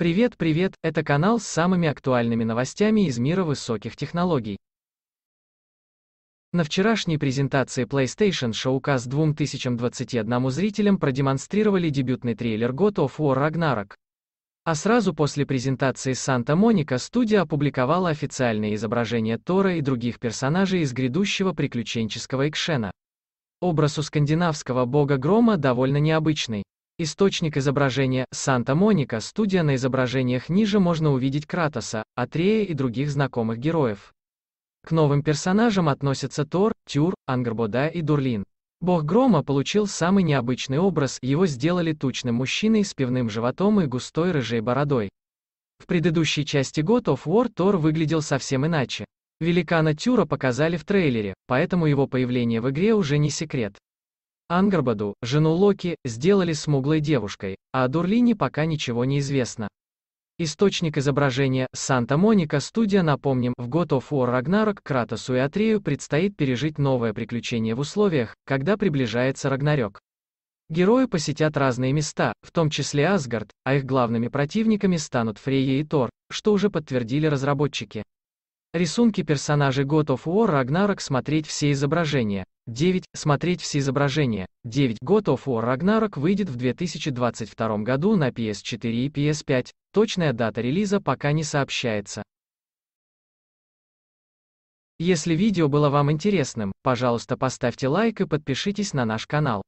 Привет, привет, это канал с самыми актуальными новостями из мира высоких технологий. На вчерашней презентации PlayStation Showcase 2021 зрителям продемонстрировали дебютный трейлер God of War Ragnarok. А сразу после презентации Санта-Моника студия опубликовала официальное изображение Тора и других персонажей из грядущего приключенческого экшена. Образ у скандинавского бога Грома довольно необычный. Источник изображения – Санта-Моника, студия на изображениях ниже можно увидеть Кратоса, Атрея и других знакомых героев. К новым персонажам относятся Тор, Тюр, Ангарбода и Дурлин. Бог Грома получил самый необычный образ, его сделали тучным мужчиной с пивным животом и густой рыжей бородой. В предыдущей части God of War Тор выглядел совсем иначе. Великана Тюра показали в трейлере, поэтому его появление в игре уже не секрет. Ангрбаду, жену Локи, сделали смуглой девушкой, а о Дурлине пока ничего не известно. Источник изображения «Санта-Моника» студия, напомним, в God of War Ragnarok Кратосу и Атрею предстоит пережить новое приключение в условиях, когда приближается Рагнарёк. Герои посетят разные места, в том числе Асгард, а их главными противниками станут Фрейя и Тор, что уже подтвердили разработчики. Рисунки персонажей God of War Ragnarok смотреть все изображения, 9. Смотреть все изображения. 9. God of War Ragnarok выйдет в 2022 году на PS4 и PS5. Точная дата релиза пока не сообщается. Если видео было вам интересным, пожалуйста поставьте лайк и подпишитесь на наш канал.